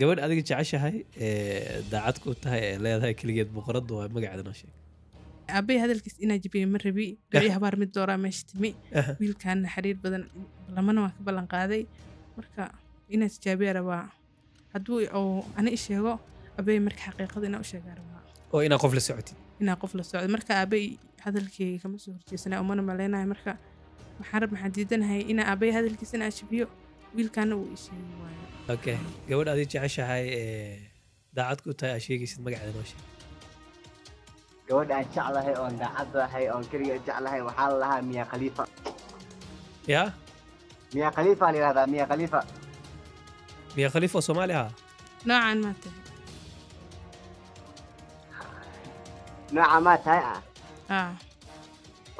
gabadh adiga jeceshahay ee daacad ku tahay ee leedahay keligeed boqorada waa magaceeda noo sheeg aabay hadalkiis inaa jibiye ma rabi gabi habaar mid dooraa meesha timi wiilkaana xiriir badan lamana waan ka ballan qaaday marka inaa tijaabiyaa rabaa hadduu u ana isheego aabay marka xaqiiqada inaa u sheegaa rabaa oo inaa qof la socotid inaa qof la socdo marka aabay hadalkii kama soo horjeysana umana maleynayo marka maxaan rab diidanahay inaa aabay hadalkiis inaa jibiyo wiilkaana uu isheegi waayo okay gabadh adi jeceshahay eh, daacad ku tahay aa sheegaysid magaceeda noo sheeg gabadh aan jeclahay oon daacad ahay oon keliga jeclahay waxaa la lahaa miya khaliifa ya miya khaliifa la yidhahdaa miya khaliifa miya khaliifa oo soomaali ahaa noocaan maa tahay nooca maa tahay ah, ah.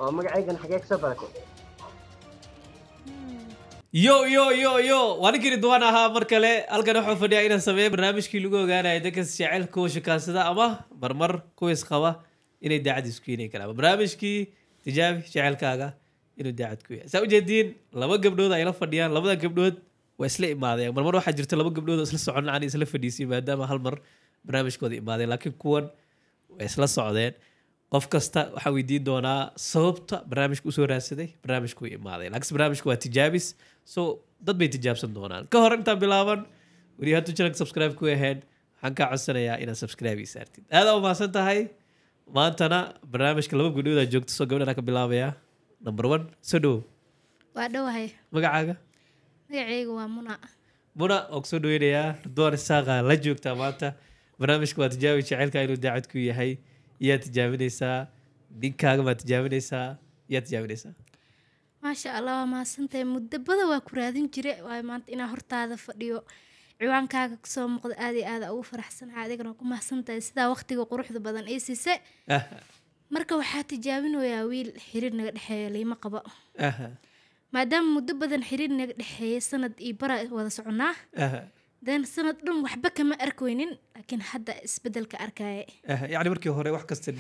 oo magaceygan xagee ka soo baratay yo yo yo yo waa ninkini duwaan ahaa mar kale halkan waxuu fadhiyaa inaan sameeya barnaamijkii lagu ogaanaya dadkas kuwa shukaansada ama marmar kuwiis qaba inay daacad isku yeeni karaan barnaamijkii tijaabi jecelkaaga inuu daacad ku yahay saa ujeediin laba gabdhood ayla fadhiyaan labada gabdhood waa isla imaadeen marmar waxaa jirta laba gabdhood isla socon aan isla fadhiisay maadaama hal mar barnaamijkooda imaadeen laakiin kuwan way isla socdeen qof kasta waxaa weydiin doonaa sababta barnaamijka usoo raadsaday barnaamijku imaaday laakse barnaamijku waa tijaabis so dad bay tijaabsan doonaan ka hor intaan bilaaban weli haduu janag subscribe ku ahayn waxaan kaa codsanayaa inaad subscribe isaartid aada umahadsan tahay maantana barnaamijka laba gudhoodaa joogta soo gabdhanaa ka bilaabayaa number one soo dhowo waa dhowahay magacaaga magacayga waa muna muna oo kusoo dhaweynayaa radoon isaaqa la joogtaa maanta barnaamijka waa tijaabi jaceylka inuu daacad ku yahay yaa tijaabinaysaa ninkaaga baa tijaabinaysaa yaa tijaabinaysaa maasha allah waa mahadsantahay muddo bada waa ku raadin jire waayo maanta inaa hortaada fadhiyo ciwaankaaga kasoo muuqda aad iyo aada ugu faraxsanaha adigana ku mahadsantahay sidaa waqtiga quruxda badan ay siisay marka waxaa tijaabinoyaa wiil xiriir naga dhexeeya layma qaba maadaama muddo badan xiriir naga dhexeeya sanad iyo bara wada soconaa dan sanad dhan waxba kama arkweynin laakiin hadda isbedelka arkaye eh, yani markii hore wax kasta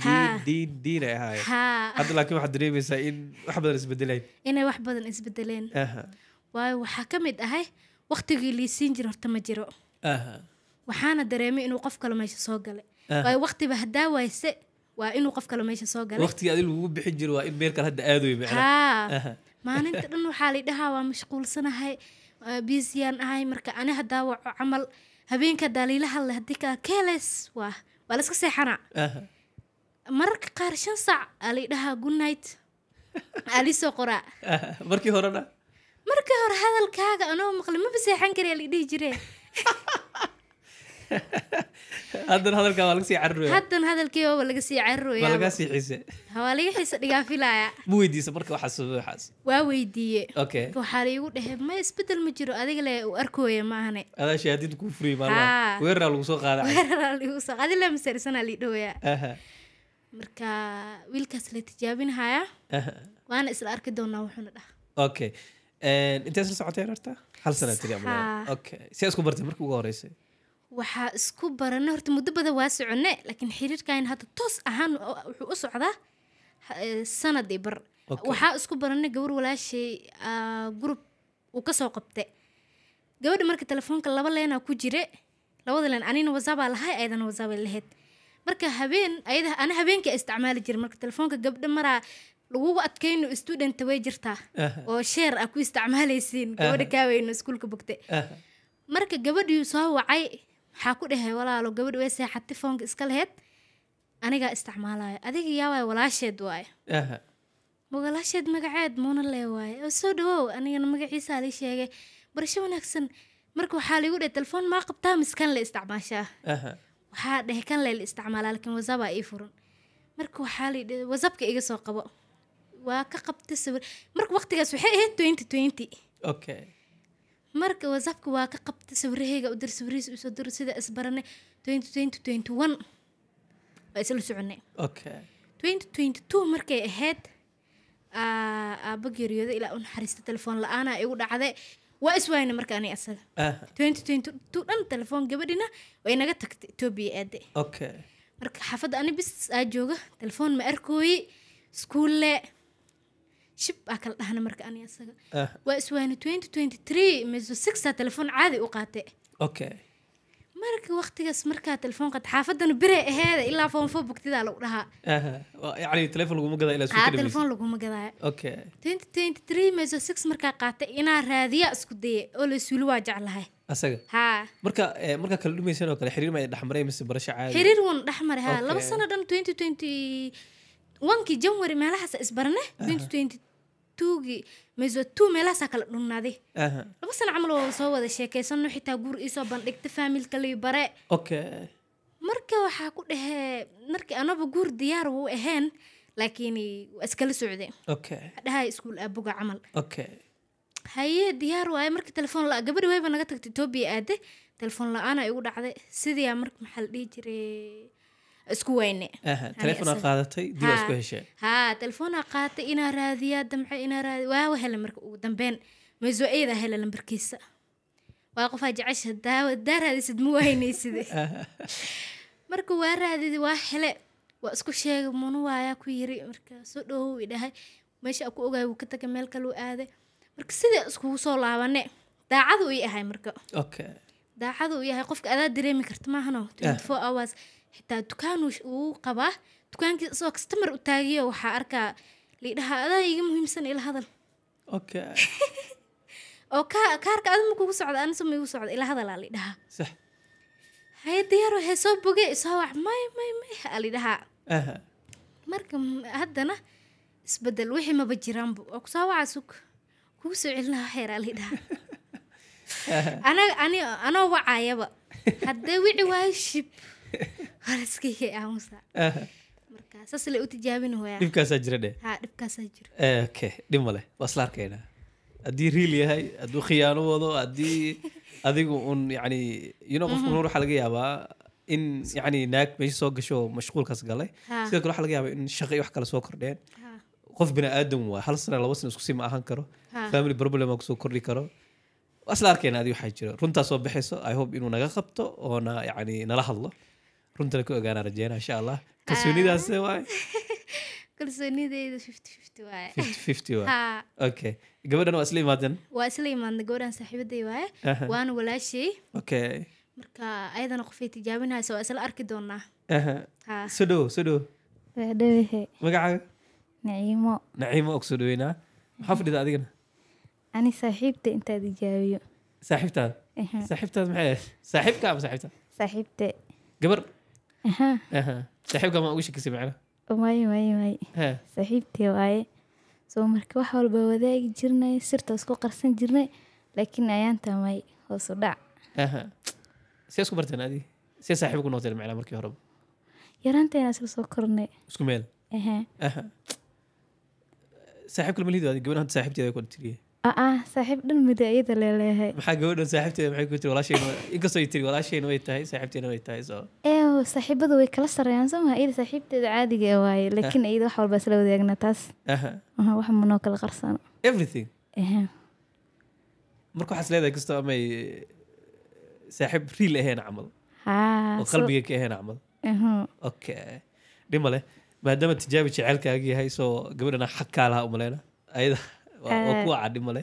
diin diin ay ahaayeen hadda laakiin waxaad dareemaysaa in wax badan isbedeleen inay wax badan isbedeleen eh. waayo waxaa ka mid ahay waqtigii liisiin jira horta ma jiro eh. waxaana dareemay inuu qof kale meesha soo galay waayo waqtiba haddaa wayse waa inuu qof kale meesha soo galay waqtigii adil lagu bixin jiro waa in meel kale hadda aadoy maalinta dhan waxaa la dhahaa waa mashquulsanahay Eh, biisiyaan ahay marka ani hadaa waco camal habeenka daaliilaha le hadii kaa keles waa waa la iska seexana mararka qaar shan saac sac dhahaa goodnight alisoo qoraa markii horena markii hore hadalkaaga anoo maqli maba seexan kari dhihi jire haddana hadalkaa waa laga sii caruraya haddana hadalkii waa laga sii caruraya waa laga sii xiise waa laga xiise dhigaa filaya ma weydiisa marka waxaas waxaas waa weydiiye okay waxaa la igu dhehe ma isbedel ma jiro adiga le u arkooya maahane adaa shahaadiinta kuu furiyay maalma weeraraa lagu soo qaada weeraraa lagu soo qaada ilaa masaarisanaa lii dhowaya marka wiilkaas la tijaabinhaya waana isla arki doonaa wuxuuna dhaha okay intees la socotay rarta hal sana tiri okay si isku bartay markii ugu horeysay waxaa isku barana horta muddo badan waa socone laakiin xiriirkan hadda toos ahaan wuxuu u socdaa sanadii bar waxaa isku baranay gabar walaashay group uu kasoo qabte gabadha marka telefoonka laba leenaa ku jire labada leen anina wasaabaa lahay ayadana wasaabay lahayd marka habeen ayada ana habeenka isticmaali jiray marka telefoonka gabdha maraa lagugu adkayno student way jirtaa oo sheer ah ku isticmaalaysiin gabadha kaaweyno iskuulka bogte marka gabadhii soo wacay maxaa ku dhehe walaalo gabadh way seexati foonka iska laheyd anigaa isticmaalaya adiga yaawaaye walaasheed waaye ma magaceed muuna lee waaye soo dhawow anigana magaciisaa lii sheegay barasho wanaagsan marka waxaa laigu dhehe telefoon maa qabtaa miskan le isticmaashaa waxaa dhehe kan le la isticmaalaa laakiin wasaba ii furan marka waxaa laidhi wasabka iga soo qabo waa ka qabta sawir marka waqtigaas waxay ahayd twenty twenty okay marka whatsappka waa ka qabta sawiraheyga udir sawirihiis usoo dir sida isbaranay twenty twenty twenty one waa isla soconay okay twenty two markay ahayd aaba geeriyooda ilaa u naxariista telefoon la-aana igu dhacday waa iswaayna marka ana asaga twenty twenty dhan telefoon gabadhina way naga tagtay etoobiya aade marka xaafadda ani bis aa jooga telefoon ma arkooyi iskuulle shib aa kala dhahna marka ani asaga ah. waa iswaani mise sixaa telefoon caadi u qaate marka waqtigaas markaa telefoon qaat xaafadana bire aheeda ilaa foonfo bugtidaa lagu dhahaa ah, yani telefoon laguma gadaa ilaa suuqa telefoon mise six markaa qaatay inaa raadiya isku dayay oo la waa jeclahay asaga haa marka eh, marka kala dhumaysan oo kale xiriir ma dhexmaray mise barasho caadi xiriir wan dhexmaray haa laba sano dhan twenty twenty meelahaas isbarne tuugi mayso tuu meelahaasaa kala dhunnaaday laba sano camal waan soo wada sheekaysano xitaa guur iisoo bandhigta faamilkalay bare marka waxaa ku dhehe marki anaba guur diyaar wuu ahayn laakiin waa iskala socdeen dhahaa iskuul aaboga camal haye diyaar waaye marka telefoon la gabadhi wayba naga tagta etoobiya aade telefoon la-aana igu dhacday sidiyaa marka maxaa dhihi jiray isku weyne telefona qaadatay dib isku heshee ha talefoona qaatay inaa raadiyaa damce inaa raadi waawa hele marka ugu dambeyn mawsuuciyada hele lambarkiisa waa qofaa jecesha daawa daa ma waahaneyside marka waa raadidi waa hele waa isku sheegay munuwaayaa ku yiri marka soo dhoowow idhahay meesha aku ogaay wuu ka tagay meel kaleu aaday marka sidaa iskugu soo laabane daacadu i ahay marka okay daacad uu yahay qofka adaa dareemi karta maahano hours xitaa dukaan uu qabaa dukaankii isagoo kastamar u taagiyo waxaa arkaa liidhaha adaa iga muhiimsan ila hadal oo kaarka ada makugu socda anise maigu socda ila hadalaa liidhaha hayadayaaro hee soo boge isoowac may may may haa marka haddana isbedel wixii maba jiraanbu oo kusoowacaa sug kugu soo celinaa waxyaraa liidhahaa anoo wacayaba haddee wici waayo shib markaasasla u tijaabin dhibkaasaa jira dhe dhibkaasaa jira eh, okay dhib male waa isla arkaynaa haddii riil yahay hadduu khiyaano wado haddii adigu un yacni yuno qofka nuur mhm. waxaa laga yaabaa in yacni naag meesha soo gasho mashquulkaas galay sidoo kale waxaa laga yaabaa in shaqo iyo wax kale soo kordheen qof bini aadam waa hal sana laba sana isku sii ma ahaan karo family problem aa kusoo kordhi karo asla arkayna adi waxaa jiro runtaa soo baxayso i hope inuu naga qabto oona yani nala hadlo runtana ku ogaana rajeyna insha allah kalsoonidaas waay kalsoonideyda okay gabadhan waa isla imaadeen waa isla imaadna gabadhan saaxiibaday waaye waana walaashay okay marka ayadana qofay tijaabinaysa waa isla arki doonaa soo dhowo soo dhowo magacaaga naciimo naciimo og soo dhaweynaa maxaa fadhida adigana أنا صاحبتي انت تجاوبي صاحبتها صاحبتها معايا صاحبك ابو صاحبتها صاحبتي قبر اها اها صاحبك ما وش كسب معنا ماي ماي ماي صاحبتي واي سو مرك واحد ولا بوذاك جرنا سرت اسكو قرسن جرنا لكن ايانتا ماي هو صداع اها سياسكو برتنا دي سياس صاحبك نوتر معنا مرك يهرب يا رانتا انا سكرني اسكو ميل اها اها صاحبك المليد هذه قبل انت صاحبتي هذه كنت تريه aa ah, ah, saaxiib dhan mida iyada leeleehay maxaa gabadhan saaxiibteeda maxay ku tiri walaasheen inkastoo tiri walaasheen way tahay saaxiibteena way tahay soo ee saaxiibada way kala sarreeyaan soo maha iyada saaxiibteeda caadiga ah waaye laakiin ah. iyada wax walba isla wadaagnaa taas wax manoo kala qarsan everything marka waxaas leedahay kastoo amay eh, saaxiib riil ahayn camal oo qalbiga ka ahayn camal okay dhimale maadaama tijaabi jaceylkaaga yahay soo gabadhana xag kaa lahaa umaleyna ayada Eh, kuwa cadhi male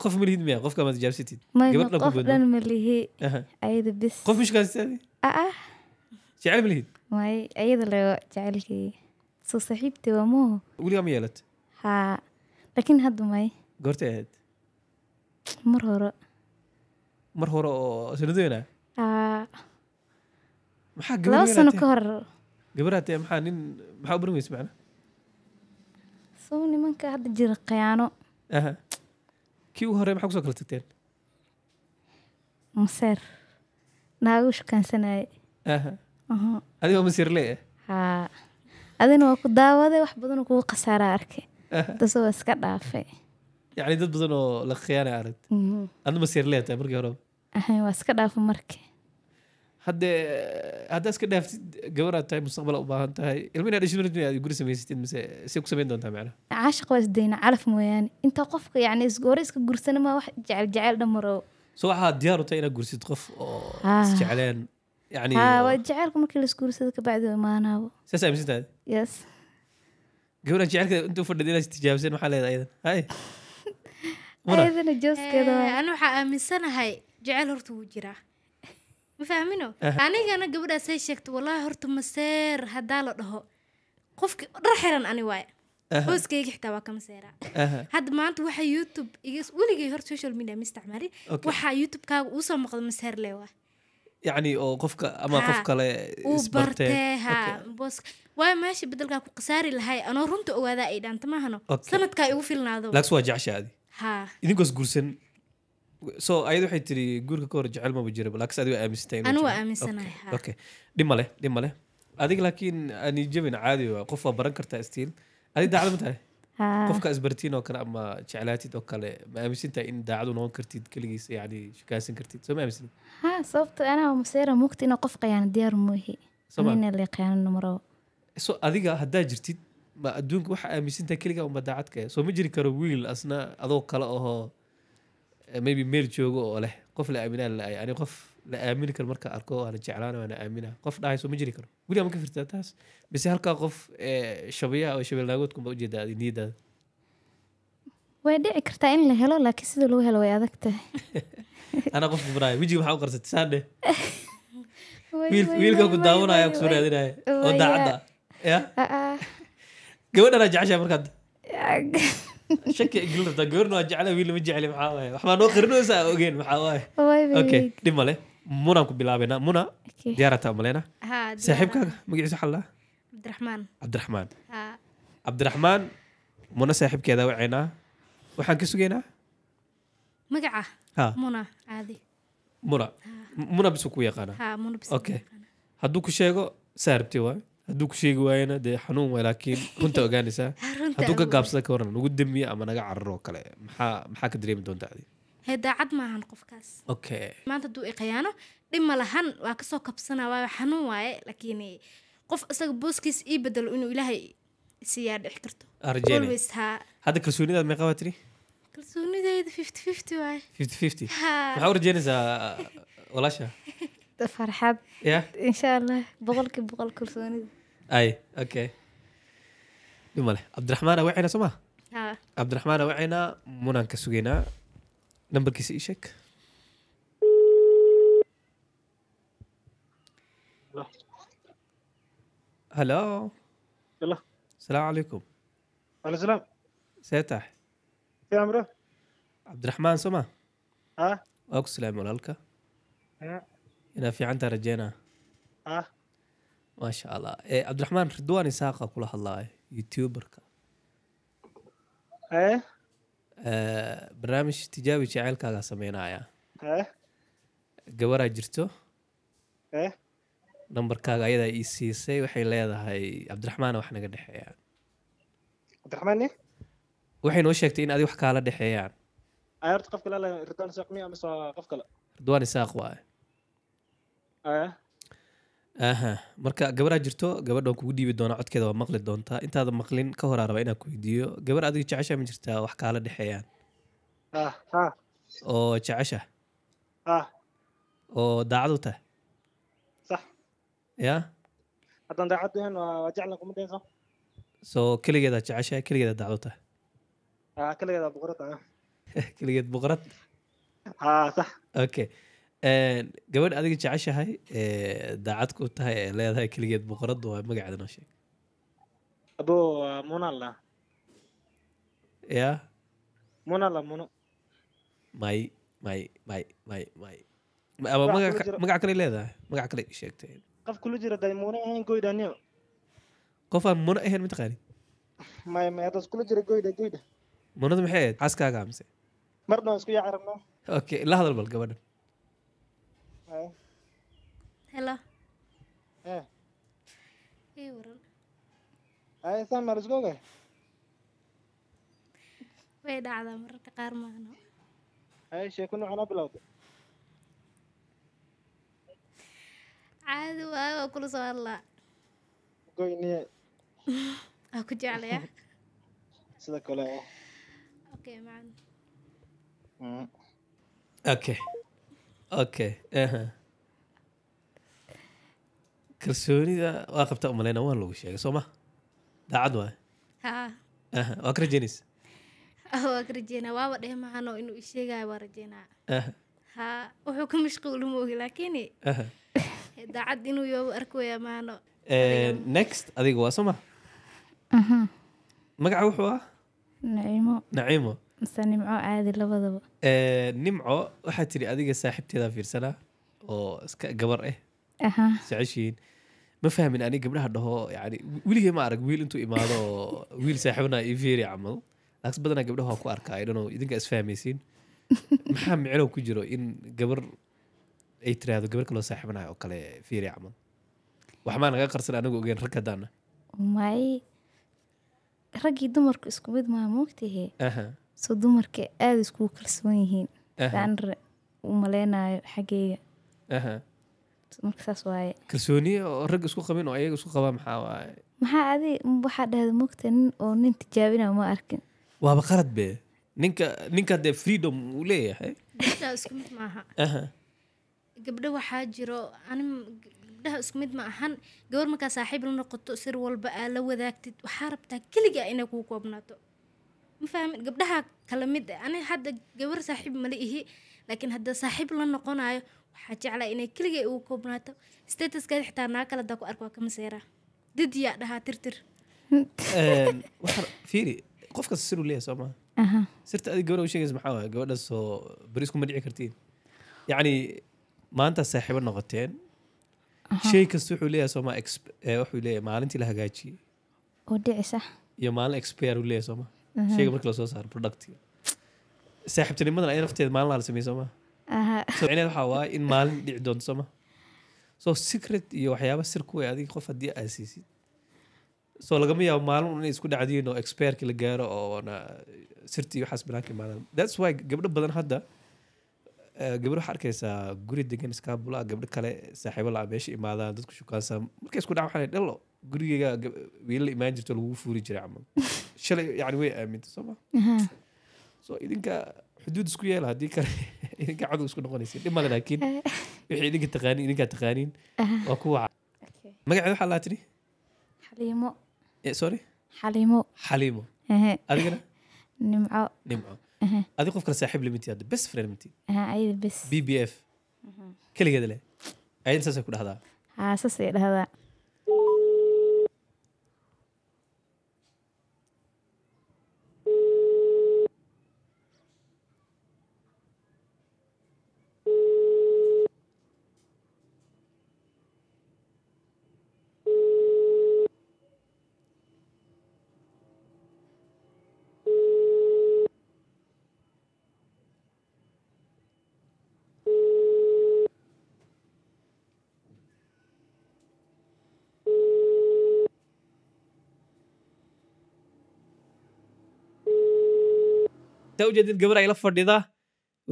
qof malihid miya qofka ma tijaabsatid gabadhaqof dhan malihi ayada bis qof mushkaasisaadi jecel ah, ah. malihid may ayada la jecelkii soo saxiibta waa moho weligaa ma yeelat haa laakiin hadda may goortay ahayd mar hore mar hore oo sanadoyna maxaa laba sano ka hor gabaraa tee maxaa nin maxaa u barmays macna soo nimanka hadda jira khiyaano kii ugu horey maxaa kusoo kala tagteen maseer naagu shukaansanaaye adigoo masiirley eh? haa adina waa ku daawaday wax badanoo kugu khasaaraa arkay dadse waa iska dhaafay yacni dad badan oo la khiyaanay arag mhm. adna masiir masiirley tahay markii hore horeba waa iska dhaafay markii هذا هذا اسكنه في قبر انت مستقبل او انت هاي المين يعني هذا شنو الدنيا يعني يقول سمي ستين مسا سوق سمين دون تعمله عاشق بس عارف مو يعني انت قف يعني سقور اسك قرص ما واحد جعل جعل دمره سواء هاد ديار وتينا قرص تقف آه. جعلين يعني ها آه، وجعل كم كل سقور سدك بعد ما انا سسا مسيت هذا يس قبر جعل انتو فردينا استجابسين محل هذا ايضا هاي ايضا الجوز كذا انا من سنة هاي جعل هرتو جراح ma fahmino anigana gabadhaas hay sheegta wallaahi horta maseer haddaa la dhaho qofki dhar xiran ani waay hooskayga xitaa waa ka maseera hadda maanta waxa youtube weligay horta social media ma isticmaalin waxaa youtube-kaaga uusoo maqdo maseer le yacni oo qofka ama qof kale isbarteewaayo meesha bedelkaa ku khasaari lahay anoo runta ogaadaa ay dhaanta maahano sanadkaa igu filnaado laaks waa jecsha adi idinkoos guursan so ayad waxay tiri guurka ka hor jecel maba jira balaakiin adig waa aaminsanta aaminsanahay okay dhib male dhib male adig laakiin ani jabin caadi waa qof waa baran kartaa stiil adig daacad ma tahay qofka isbartiin oo kale ama jeclaatid oo kale ma aaminsan in daacad noqon kartid keligiisa yani shikaasan kartid soo ma aaminsanid ha sababto anaa maseera mugta inuu qof khiyaano diyaar muuhi nina le khiyaano maro so adiga haddaa jirtid ma adduunka waxa aaminsan tahay keligaa unba daacadka eh. soo ma jiri karo wiil asna adoo kale ahoo Eh, maybe meel joogo oo leh qof la aaminaan la-ay ani qof la aamini karo markaa arko waana jeclaan waana aamina qof dhahayso ma jiri karo weligaa ma ka firtaa taas mise halkaa qof eh, shabayaha oo shabeelnaagoodkunbaa ujeedaa niyadaada way dhici kartaa in la helo laakiin sida lagu helo way adag tahay anaa qof gubanaayo wejiga maxaa u qarsatay saandhe wiilka ku daawanaya kusoo raadinaya oo daacadda ya uh-uh. gabadhanaa jeceshahay markaad shaki igala rabtaa gabar waa jecla wiil ma jecli maxaa waaye waxbaa noo qarinaysaa ogeen maxaa waaye oh, okay dhib male munaan ku bilaabayna muna diyaarataa maleyna saaxiibkaaga magaciisa waxaa ladhaha cabdiraxmaan cabdiraxmaan cabdiraxmaan muna saaxiibkeeda wacaynaa waxaan ka sugaynaa magaca muna caadi muna muna bisu ku yaqaanaa okay hadduu ku sheego saa rabti waaye hadduu ku sheegi waayana dee xanuun waay laakiin runta ogaanaysaa hadduu ka gaabsada ka waran nagu damiya ama naga cararo kale maxaa maxaa ka dareemi doonta adi hee daacad maahan qofkaas okay maanta hadduu iqayaano dhib ma waa kasoo kabsana waa xanuun waaye laakiin qof isaga booskiis ii bedelo inuu ilaahay siiyaa dhici karto always haa hadda kalsoonidaad meeqa waa tiri kalsoonidayda fifty fifty waaye fifty fifty maxaa u rajeynaysaa walaasha farxad ya allah boqolkii boqol kalsoonida اي اوكي يمالي عبد الرحمن وعينا سما ها عبد الرحمن وعينا منان كسوينا نمبر كيس ايشك هلا يلا السلام عليكم على السلام سيتح يا عمرو عبد الرحمن سما ها اوكس سلام الكا ها هنا في عندها رجينا ها maasha allah cabdiraxmaan eh, ridwaan isaaqa kula hadlaayo youtuberka eh? Eh, barnaamij tijaabi jaceylkaaga sameynaya gabaraa jirto nambarkaaga ayadaa ii siisay waxay leedahay cabdiraxmaana wax naga dhexeeyaan cabdiraxmaan waxay noo sheegtay in adi wax kaala dhexeeyaan horta qof kale ridwaan isaaq miya mise qof kale ridwaan isaaq waaye aha marka gabaraa jirto gabadhan kugu dhiibi doona codkeeda waa maqli doontaa intaada maqlin ka horaa raba inaan ku weydiiyo gabar adiga jeceshaa ma jirtaa wax kaala dhexeeyaan oo jecesha oo daacadu tah ya haddaan daacad ahayn waa jeclan kuma dhehayso soo keligeedaa jecesha keligeedaa daacdu tah keligeedaa boqorad keligeed boqorad ah. okay gabadh adiga jeceshahay ee daacad ku tahay ee leedahay keligeed boqoradda waa magaceeda noo sheeg abo munala ah. ya munala ah, muno may may may may may aba magac kale leedahay magac kale sheegtay qof kula jira day muno ahayn goydhaniyo qof aan muno ahayn mataqaani may may haddaas kula jira goydha goydha munada maxay ahayd xaaskaaga amse marna waan isku yaacarabno okay la hadal bal gabadhan helo waran way dhacdaa mararka qaar maano sheeko noocan aa bilawda caadi waayo waa kula soo hadlaa goyniye waa ku jeclaya sida kale okay macana okay okay kalsoonida waa qabtaa umaleyna waan lagu sheegay soo ma daacad waay waa ka rajeynaysa ah, waa ka rajeynaa waaba dheh maano inuu isheegaayo waa rajeynaa ha wuxuu ka mashquul moogi laakiin daacad inuu yoobu arkooya maano eh, next adiga waa soo ma magaca wuxuu ah naciimo naciimo mise nimco caadi labadaba eh, nimco waxaa tiri adiga saaxiibteedaa fiirsanaa oo iska gabar eh. ah seceshiin ma fahmin ani gabdhaha dhaho yani weligay ma arag wiil intuu imaado oo wiil saaxiibana ii fiiri camal laakiin badanaa gabdhaha waa ku arkaa idhanoo idinka isfahmaysiin maxaa micnow ku jiro in gabar ay tiraahdo gabar kaloo saaxiibanahay oo kale fiiri camal waxmaa naga qarsan anagu ogeyn rag haddaana may raggii dumarku isku mid maa moogtahee so dumarka aada iskugu kalsoon yihiin r umaleynayo xaggeyga marka saas waaye kalsooniye oo rag isku qabin oo ayaga isku qabaa maxaa waaye maxaa adi waxaa dhahda mogta nin oo nin tijaabina ma arkin waaba qalad be ninka ninka dee freedom uu leeyahay gabdhaha isku maaha gabdho waxaa jiro ani gabdhaha isku mid ma ahan gabar markaa saaxiib la noqoto sir walba aa la wadaagtid waxaa rabtaa keliga inay kuu koobnaato mafahmin gabdhaha kala mid ah ani hadda gabar saaxiib mala ihi laakiin hadda saaxiib la noqonayo waxaa jeclaa inay keligay ugu koobnaato statuskaada xitaa naa kale daa ku arko waa ka maseeraa didyaa dhahaa tirtir fiiri qofkaas siruu leeyahay soo maa sirta adig gabadha u sheegaysa maxaa waaya gabadhaasoo baris kuma dhici kartiin yacni maanta saaxiibo noqoteen shay kasta wuxuu leeyahay soo maa eh, wuxuu leeyahay maalintii la hagaajiyey oo dhici iyo maalin expire uu leeyahay soo maa sheyga mhm. marka lasoo saaro productga saaxiibtinimadan ay nafteed maalin laala sameey sooma socneed waxaa waaye in maalin dhici doonto sooma so secret iyo waxyaaba sirku way adiga qof haddii aad siisid so lagama yaabo maalin inay isku dhacdiin oo expertka la gaaro oona sirtii waxaas bilaanka imaadaan that's why gabdho badan hadda eh, gabdho waxaa arkaysaa guri degan iskaabula gabdho kale saaxiibo la-a meesha imaadaan dadku shukaansaa markay isku dhaca waxaa dhalo gurigeyga wiilala imaan jirto lagu fuuri jiray camal shalay yani way soo ma soo idinka xuduud isku yeela haddii kale idinka cadow isku noqonaysa dhib laakiin wixii idinka taqaanin idinkaa taqaaniin waa kuwa magaceed waxaa laa tidhi xaliimo sorry xaliimo xaliimo adigana nimco nimco adi qof kale saaxiib limintii hadda best friend mintii ayada bes b b f keligeed leh ayadin saasay ku dhahdaa saasay dhahdaa taa ujeedid gabar ayla fadhida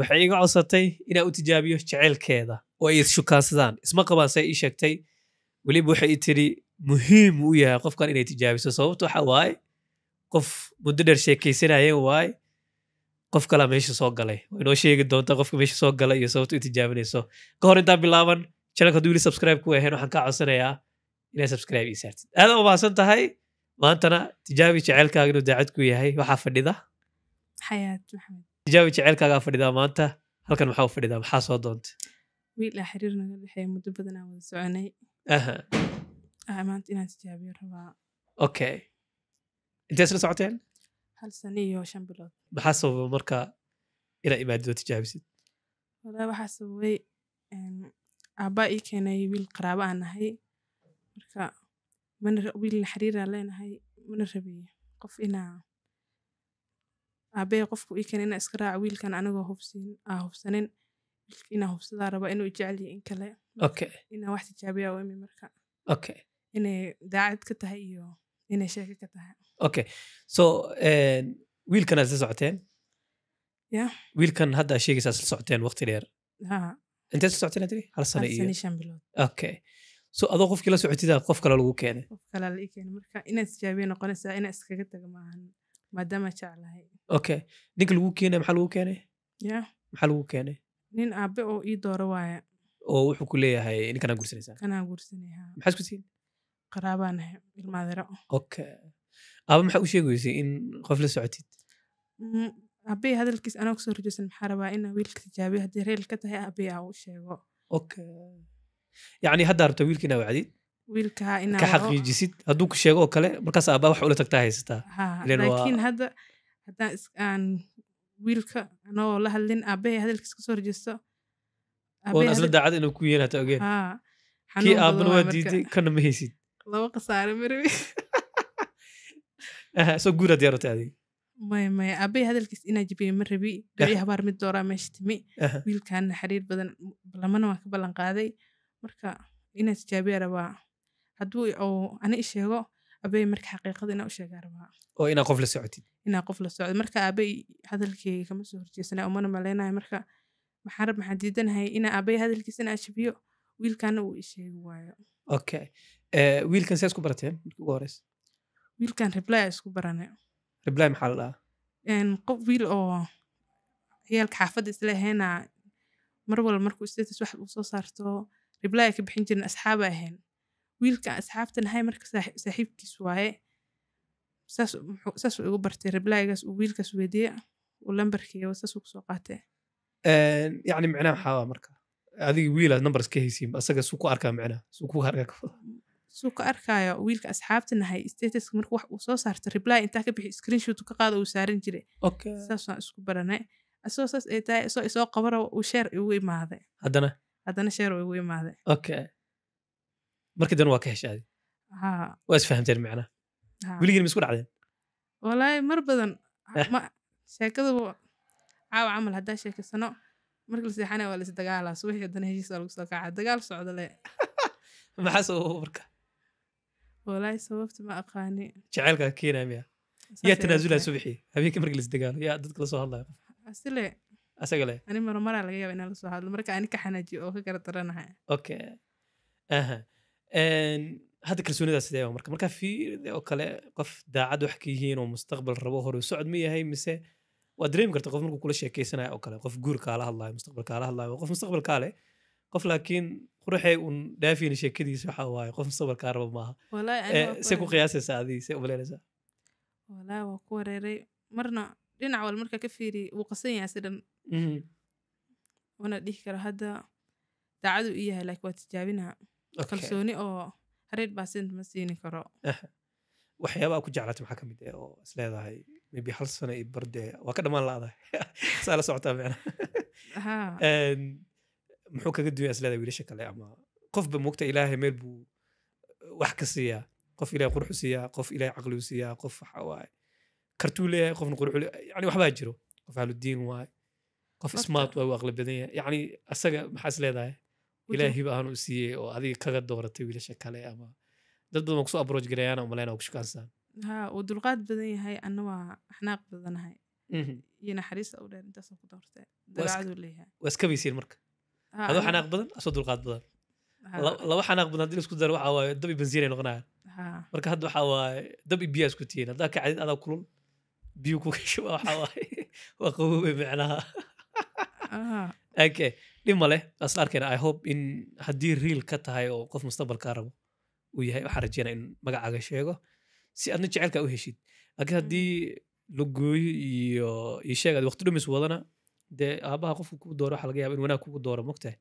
waxay iga codsatay inaan u tijaabiyo jeceylkeeda oo ay ishukaansadaan isma qabaan say ii sheegtay weliba waxay i tidhi muhiim u yahay qofkan inay tijaabiso sababto waxa waaye qof muddo dheer sheekaysanayeen waaye qof kalaa meesha soo galay way noo sheegi doontaa qofka meesha soo galay iyo sababta u tijaabinayso ka hor intaan bilaaban channelka hadduu wili subscribe ku ahayn waxaan kaa codsanayaa inaad subscribe ii saartid aada u mahadsan tahay maantana tijaabi jeceylkaaga inuu daacad ku yahay waxaa fadhida xayaat maxamed tijaabi jaceylkaagaa fadhidaa maanta halkan maxaa u fadhidaa maxaa soo doontay wiil ah xiriir naga dhexeeya muddo badanaa wada soconay maanta inaan tijaabiyo rabaa okay intee isla socoteen hal sano iyo shan bilood maxaa sababa marka inaa imaadido tijaabisid walaa waxaa sababay aaba ii keenay wiil qaraabo aan nahay marka wiilna xiriiraa leenahay mana rabi qof inaa aabahey qofka ii keenay inaa iska raaco wiilkan anigoo hubsin aa hubsanin inaa hubsadaa raba inuu ijecelyihi in kale inaa wax tijaabiyaa u imi marka inay daacad ka tahay iyo inay sheeke ka tahay okay so eh, wiilkan aad isla socoteen ya wiilkan hadda aad sheegaysa isla socoteen waqti dheer intee isla socoteen adigi hal sano iyo shan bilood okay so adoo qofkii la socotid qof kale lagu keenay qof kale la ii keenay marka inaad tijaabiyo noqonaysaa inaa iskaga taga maahan maadaama jeclahay okay ninka lagu keenay maxaa lagu keenay ya maxaa lagu keenay nin aabe oo ii dooro waaya oo wuxuu ku leeyahay ninkanaa gursanaysaa kanaa gursanaya maxaa isku siin qaraabaanahay ilmaadiro okay aaba maxaa u sheegaysay in qof la socotid aabe hadalkiis anaa kusoo rajeysan maxaa rabaa ina wiilka tijaabiyo haddii reel ka tahay abey aa u sheego okay yacni haddaa rabtaa wiilka inaa wacdid ka xaqiijisid hadduu ku sheego oo kale markaas aabaa wax ula tagtaa haysataa laakiin hadda haddaan wiilka anoo la hadlin aabahay hadalkiis kasoo horjeesto oon asla daacad inuu ku yeelan hataa ogeen kii aabana waa diiday kana ma haysid laba khasaare marwe soo guuraad yaarota adig maya maya aabay hadalkiis inaa jabiya ma rabi dhaci habaar mid dooraa meesha timi wiilkaana xariir badan ballamana waan ka ballan qaaday marka inaa tijaabiya rabaa haduu ana isheego abey marka xaqiiqada inaa u sheegaa rabaa oo inaa qof la socotid inaa qof la socdo marka aabey hadalkeyga kama soo horjeesana umana maleynayo marka maxaa rab maxaa diidanahay inaa aabey hadalkiisa in ashabiyo wiilkaana uu isheegi waayo okay eh, wiilkan saa isku barateen marki ugu horeysa wiilkan ribly isku barane ribly maxaa la dhahaa qof wiil oo ciyaalka xaafadda isla mar walba markuu status wax uu soo saarto ribly ka bixin jirin asxaaba ahayn wiilka asxaabtan hay marka saaxiibkiis waaye saasuu igu bartay reblagaas uu wiilkaas weydiye uu lambarkeeya saasuu kusoo qaatee yani micnaha maxaaba marka adiga wiilaad numbers ka haysiin asaga suu ku arkaa micnaha suu ku arkaa suu ka arkaayo wiilka asxaabta nahay statuska marka wax uu soo saarto reply intaa ka bixi screenshoot ka qaado uu saaran jire saasaan isku baranay asoo saas ay tahay isoo isoo qabaro uu sheer igu imaaday haddana haddana sheer igu imaaday okay markii dan waa ka heshaade waa isfahamteen macnaha weligiin ma isku dhacdeen walaahi mar badan eh. sheekadu caawa camal haddaa sheekeysano marka la seexanaya waa la isdagaalaa subaxii dana heshiis waa lagu soo kaca dagaal socda le maxaa sababa marka walaahi sababta ma aqaani jaceylkaa keenaa miya yaa tanaasulaa subaxii habeenkii marka la isdagaalo yaa dadka la soo hadlaya asile asaga le ani marmaraa laga yaaba inaan la soo hadlo marka ani ka xanajiyo oo ka gara daranahay okay hadda kalsoonidaa sidee marka markaa fiiri oo kale qof daacad wax ka yihiin oo mustaqbal rabo horu socod ma yahay mise waa dareemi karta qof markuu kula sheekaysanaya oo kale qof guur kaala hadlaayo mustaqbal kaala hadlaayo qof mustaqbal kaale qof laakiin quruxay uun dhaafayna sheekadiisa waxa waaye qof mustaqbal kaa raba maaha eh, se ku qiyaasaysaa adii se umaleynaysaa walaa waa ku wareeray marna dhinac wal markaa ka fiiri wuu qasan yahay sidan mhm. wana dhihi karo hadda daacadu i yahay laakiin waa tijaabinaha kalsooni oo hareer baasint ma siini karo eh, waxyaabaha ku jeclaata maxaa ka mid ah oo isleedahay leedahay maybe hal sano iyo bardee waa ka dhamaan laadahay saa la socotaa micna ehm, muxuu kaga duwaya is leedahay wiilasha kale ama qofba moogta ilaahay meel buu eh, wax ka siiyaa qof ilahay qurxu siiyaa qof ilahay caqliu siiyaa qof waxa waaye kartuu leeyahay qofna quruxu yani waxbaa jiro qof ahludiin waay qof smart waay uu aqli badan yahay yani asaga maxaa is leedahay ilaahi ba aanu siiyey oo adiga kaga dooratay wiilasha kale ama dad badan waan kusoo abrooj garayaan oo malayn waa ku shukaansan ha wuu dulqaad badan yahay ana waa xanaaq badanahay mhm. iyo naxariista u dheer intaasaan ku doortee waa iska baysiin marka ado xanaaq badan asoo dulqaad badan laba xanaaq badan haddii laisku daro waxa waaye dab iyo bansiin noqonayaan marka hadda waxa waaye dab i biyaa isku tihiin haddaa kacdid adaa kulul biyu ku gasho waxa waaye waa qaboobay micnaha okay dhib ma leh asla arkayna i hope in haddii riil ka tahay oo qof mustaqbalkaa rabo uu yahay waxaan rajeynaa in magacaaga sheego si aadna jecelka u heshid laakiin mm-hmm. haddii lagooyo iyo iyo sheeg aad waqti dhumis wadana dee aabaha qofka kugu dooro waxaa laga yaaba in wanaag kugu dooro mogtahay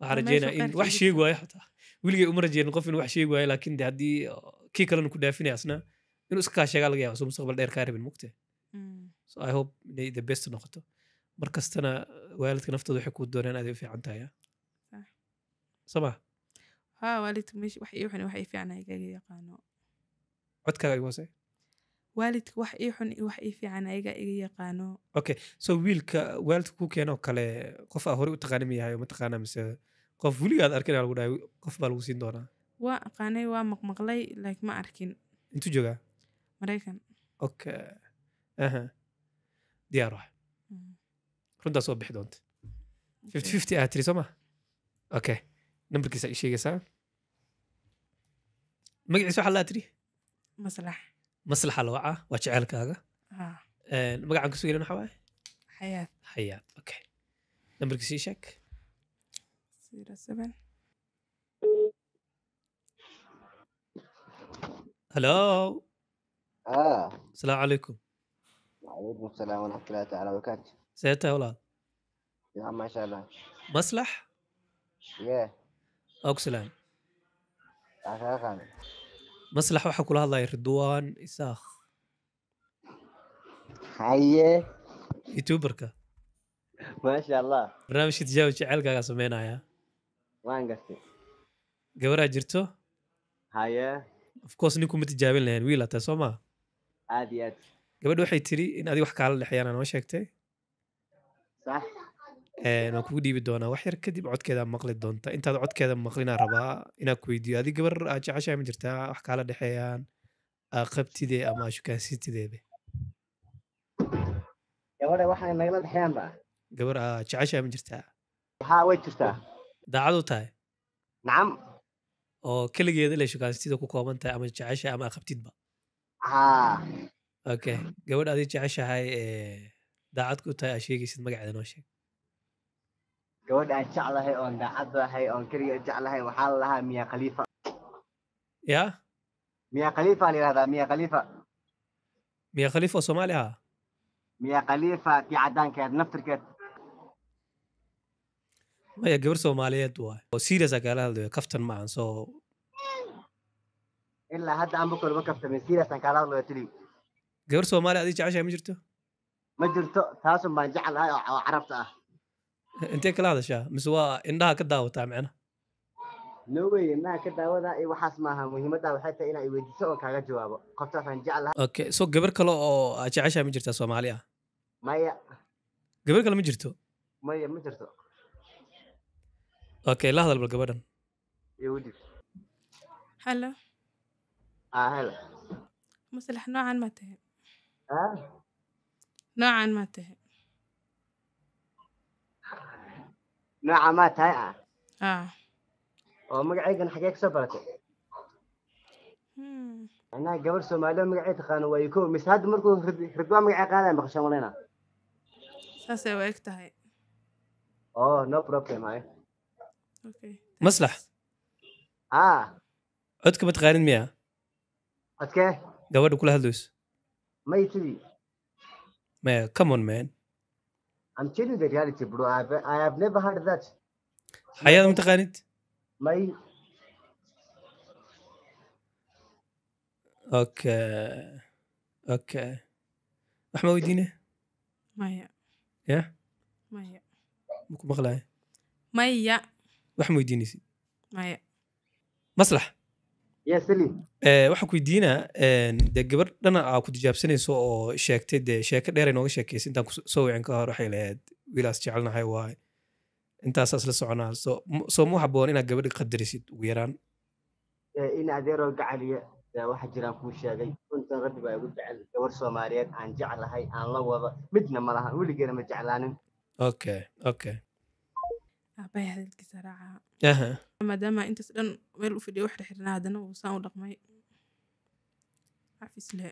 waxaan rajeynaa in wax sheeg waayo xataa weligay uma rajeynin qof in wax sheegi waayo laakiin de haddii uh, kii kalena ku dhaafinaya asna inuu iska kaa sheegaa laga yaaba soo mustaqbal dheer kaa rabin mogtahay mm. so i hope inay the best noqoto mar kastana waalidka naftooda waxay kuu doonaan aday u fiican tahay sama haa waalidka meesha wax ii xun wax ii fiican ayaga yaqaano codkaaga igu hoose waalidka wax ii xun wax ii fiican ayaga iga yaqaano okay so wiilka waalidka ku keenoo kale qof aa horey u taqaana ma yahay mise qof weliga aad arkin aa lagu dhahay qof baa lagu siin doonaa waa aqaanay waa maqmaqlay laakiin ma arkin intuu joogaa maraykan okay aha diyaar wax runtaas soo bixi doonta fifty fifty aad tiri soo ma okay nambarkiisa ii sheegaysaa magaciisa waxaa laa tiri maslax maslaxa lawacaa waa jeceelkaaga magacaan ku sugeyn waxa waaye xayaad xayaad okay nambarkiisa ii sheeg hello salaamu عليكم وعليكم السلام ورحمة الله تعالى Sete aulado. Ya, mashallah. Maslax? Yee. Oxlane. Aqaan. Maslax waxa kula hadlaya Ridwan Isaaq. Haye. YouTuberka. Mashallah. Barnaamijka tijaabo jacaylkaaga sameynaya. Waan gartay. Gabaraa jirto? Haye. Of course ninku ma tijaabin lahayn wiil ataa soo maa? Aad iyo aad. Gabadha waxay tiri in adiga wax kaala dhexeeyaan aan ma sheegtay? waan kugu dhiibi doonaa wax yar kadib codkeedaa maqli doonta intaad codkeeda maqlinaa rabaa inaad ku weydiiyo adi gabar aad jeceshahay ma jirtaa wax kaala dhexeeyaan qabtide ama ashukaansitidebe gabadha waxay nagala dhexeeyaan baa gabar aad jeceshahay ma jirtaa waxaa way jirtaa daacadu tahay nacam oo keligeeda le shukaansitida ku kooban tahay ama jeceshahay ama aqabtidba okay gabadh adi jeceshahay daacad ku tahay aa sheegaysid magaceeda noo sheeg gabadha aan jeclahay oon daacad ahay oon keliga jeclahay waxaa la lahaa miya khaliifa ya miya khaliifa la yidhahdaa miya khaliifa miya khaliifa oo soomaali ahaa miya khaliifa tii cadaankeed naftirkeed maya gabar soomaaliyeed waay oo serious aa kaala hadlayo kaftan maahan soo ilaa hadda aan bukolba kaftamay aan kaala hadlayo tili gabar soomaali adii jeceshahay ma jirto ma jirto taasun baan jecelahay oo carabta ah intee kala hadashaa mise waa indhaha ka daawataa micna nowey indhaha ka daawada iyo waxaas maaha muhiimadda waxay tahay inaa iweydiiso oon kaaga jawaabo qoftaasaan jecelahay okay so gabar kale oo aad jeceshahay ma jirtaa soomaali ah maya gabar kale ma jirto maya ma jirto okay la hadal bal gabadhan iyo udib ah helo maslax noocan ma tahay noocaan Nocan matehe. Nooca maa tahay ah haa oo magaceygana xagee kasoo baratay annaga gabarh soomaaliya magacee taqaano waayo ko mise hadda markuu ridwaan magacee qaadaya maqashaan walayna saasay waa eg tahay oo no problem ay maslax haa codka mataqaanid miya codkee gabadha kula hadlayso maytidii Man, come on, man. I'm telling you the reality, bro. I've, I have never heard that. حياة متقاعد. My اوكي اوكي احمد ويدينا مايا يا مايا مكو مغلاي مايا واحمد ويديني مايا مصلح Eh, waxaan ku weydiinaa eh, dee gabadh dhana aa ah ku tijaabsanayso oo sheegtay dee sheeko dheeray nooga sheekaysa intaan soo wicin ka hor waxay lahayd wiilaas jecelnahay waay intaasaas la soconaa soo ma haboon inaad gabadha qadarisid ugu yaraan eh, in adeeroo gacaliya waxaa jiraan kuu sheegay runtan rabbi baa igu jecel gabadh soomaaliyeed aan jeclahay aan la wado midna malahan weligeena ma jeclaanin okay okay aabbahay hadalkiisa raacaa maadaama intaas dhan meel u fidhiya wax xirxirnaa haddana uu saan u dhaqmay xafiisle